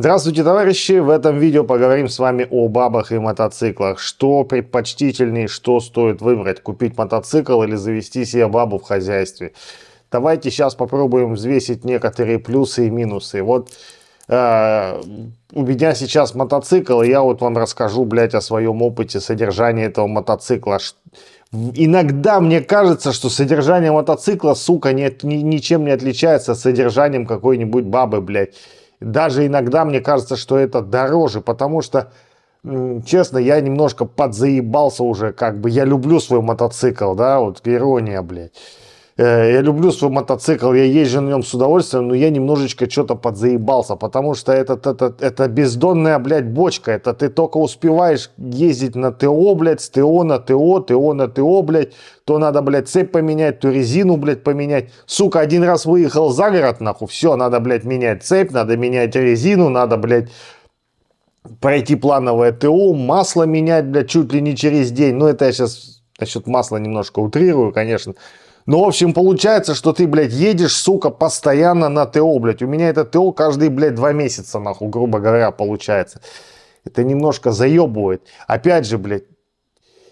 Здравствуйте, товарищи! В этом видео поговорим с вами о бабах и мотоциклах. Что предпочтительнее, что стоит выбрать, купить мотоцикл или завести себе бабу в хозяйстве. Давайте сейчас попробуем взвесить некоторые плюсы и минусы. Вот э, у меня сейчас мотоцикл, и я вот вам расскажу, блядь, о своем опыте содержания этого мотоцикла. Иногда мне кажется, что содержание мотоцикла, сука, нет, ни, ничем не отличается от содержанием какой-нибудь бабы, блядь. Даже иногда мне кажется, что это дороже, потому что, честно, я немножко подзаебался уже, как бы я люблю свой мотоцикл, да, вот ирония, блядь. Э, я люблю свой мотоцикл, я езжу на нем с удовольствием, но я немножечко что-то подзаебался, потому что это, это, это бездонная, блядь, бочка. Это ты только успеваешь ездить на ТО, блядь, с ТО на ТО, ТО на ТО, блядь. То надо, блядь, цепь поменять, то резину, блядь, поменять. Сука, один раз выехал за город, нахуй, все, надо, блядь, менять цепь, надо менять резину, надо, блядь, пройти плановое ТО, масло менять, блядь, чуть ли не через день. Ну, это я сейчас насчет масла немножко утрирую, конечно. Ну, в общем, получается, что ты, блядь, едешь, сука, постоянно на ТО, блядь. У меня это ТО каждые, блядь, два месяца, нахуй, грубо говоря, получается. Это немножко заебывает. Опять же, блядь,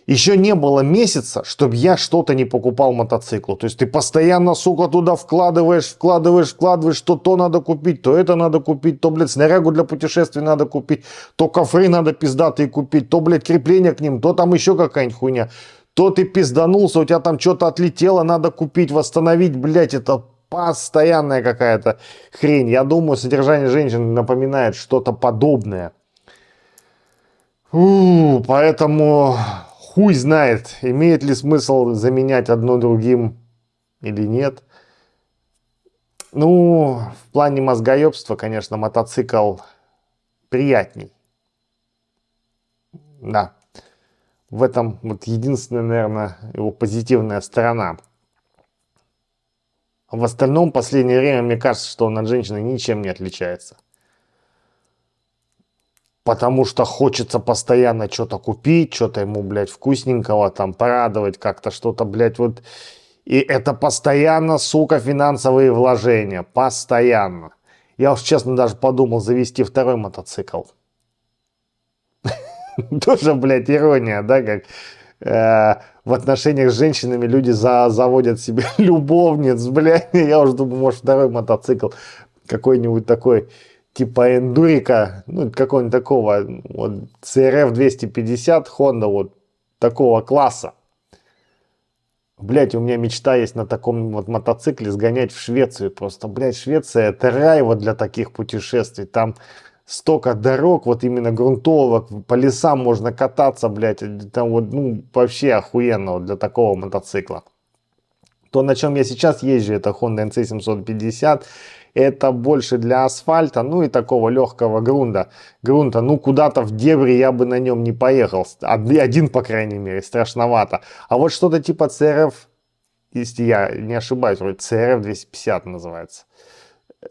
еще не было месяца, чтобы я что-то не покупал мотоциклу. То есть ты постоянно, сука, туда вкладываешь, вкладываешь, вкладываешь, что то надо купить, то это надо купить, то, блядь, снарягу для путешествий надо купить, то кофры надо пиздатые купить, то, блядь, крепление к ним, то там еще какая-нибудь хуйня то ты пизданулся, у тебя там что-то отлетело, надо купить, восстановить, блядь, это постоянная какая-то хрень. Я думаю, содержание женщин напоминает что-то подобное. У, поэтому хуй знает, имеет ли смысл заменять одно другим или нет. Ну, в плане мозгоебства, конечно, мотоцикл приятней. Да в этом вот единственная, наверное, его позитивная сторона. В остальном, в последнее время, мне кажется, что он от женщины ничем не отличается. Потому что хочется постоянно что-то купить, что-то ему, блядь, вкусненького там порадовать, как-то что-то, блядь, вот. И это постоянно, сука, финансовые вложения. Постоянно. Я уж честно даже подумал завести второй мотоцикл. Тоже, блядь, ирония, да, как э, в отношениях с женщинами люди за, заводят себе любовниц, блядь. Я уже думаю, может, второй мотоцикл какой-нибудь такой типа эндурика, ну, какого-нибудь такого, вот, CRF 250 Honda, вот, такого класса. Блять, у меня мечта есть на таком вот мотоцикле сгонять в Швецию. Просто, блять, Швеция это рай вот для таких путешествий. Там столько дорог, вот именно грунтовок, по лесам можно кататься, блядь, там вот, ну, вообще охуенно вот для такого мотоцикла. То, на чем я сейчас езжу, это Honda NC 750, это больше для асфальта, ну и такого легкого грунта. Грунта, ну куда-то в дебри я бы на нем не поехал, один, по крайней мере, страшновато. А вот что-то типа CRF, если я не ошибаюсь, CRF 250 называется.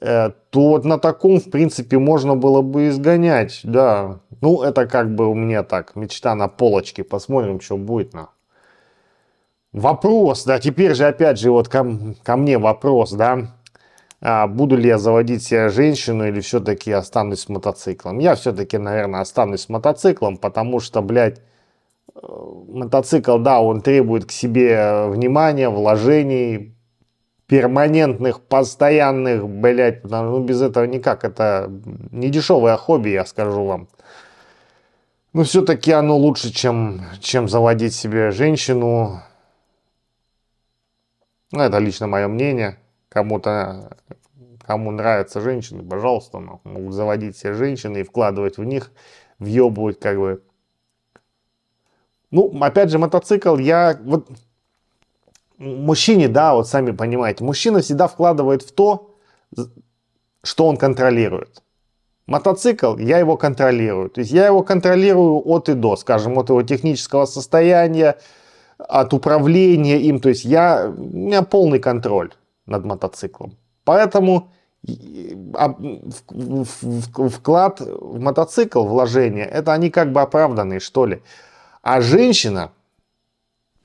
Э, то вот на таком, в принципе, можно было бы изгонять, да. Ну, это как бы у меня так, мечта на полочке, посмотрим, что будет на. Вопрос, да, теперь же опять же вот ко, ко мне вопрос, да. А буду ли я заводить себе женщину или все-таки останусь с мотоциклом? Я все-таки, наверное, останусь с мотоциклом, потому что, блядь, э, мотоцикл, да, он требует к себе э, внимания, вложений, перманентных, постоянных, блядь, ну без этого никак. Это не дешевое хобби, я скажу вам. Но все-таки оно лучше, чем, чем заводить себе женщину. Ну, это лично мое мнение. Кому-то, кому нравятся женщины, пожалуйста, ну, могут заводить себе женщины и вкладывать в них, в въебывать как бы. Ну, опять же, мотоцикл, я вот мужчине, да, вот сами понимаете, мужчина всегда вкладывает в то, что он контролирует. Мотоцикл, я его контролирую. То есть я его контролирую от и до, скажем, от его технического состояния, от управления им. То есть я, у меня полный контроль над мотоциклом. Поэтому а, вклад в мотоцикл, вложение, это они как бы оправданные, что ли. А женщина,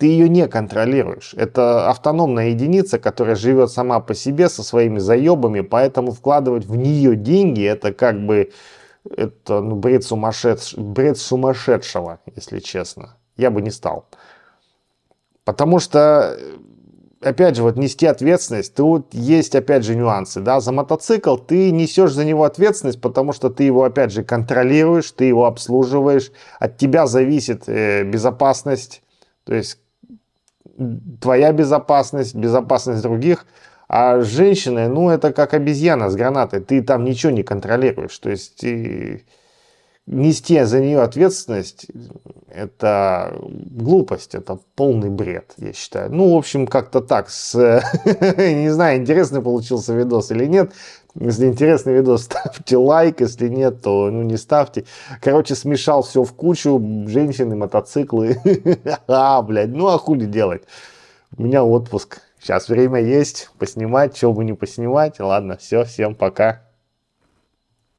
ты ее не контролируешь. Это автономная единица, которая живет сама по себе со своими заебами, поэтому вкладывать в нее деньги это как бы это ну, бред, сумасшедш... бред сумасшедшего, если честно. Я бы не стал. Потому что, э, опять же, вот нести ответственность, тут есть, опять же, нюансы. Да? За мотоцикл ты несешь за него ответственность, потому что ты его, опять же, контролируешь, ты его обслуживаешь, от тебя зависит э, безопасность то есть твоя безопасность, безопасность других. А женщины, ну, это как обезьяна с гранатой. Ты там ничего не контролируешь. То есть... И нести за нее ответственность это глупость, это полный бред, я считаю. Ну, в общем, как-то так. С... не знаю, интересный получился видос или нет. Если интересный видос, ставьте лайк, если нет, то ну не ставьте. Короче, смешал все в кучу, женщины, мотоциклы. а, блядь, ну а хули делать? У меня отпуск. Сейчас время есть, поснимать, чего бы не поснимать. Ладно, все, всем пока.